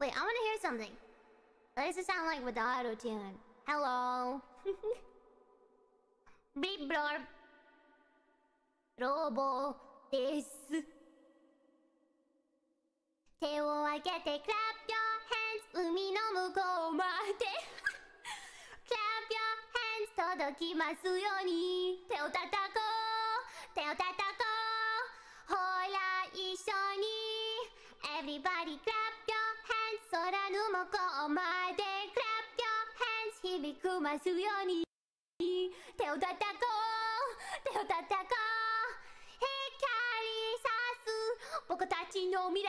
Wait, I want to hear something. What does it sound like with the auto tune? Hello. Beep blorp. Robo this. 手を上げて clap your hands 海の向こうまで clap your hands 届きますように手を叩こう手を叩こうほら一緒に everybody clap お前で clap your hands 響くますように手を叩こう手を叩こう光さす僕たちの未来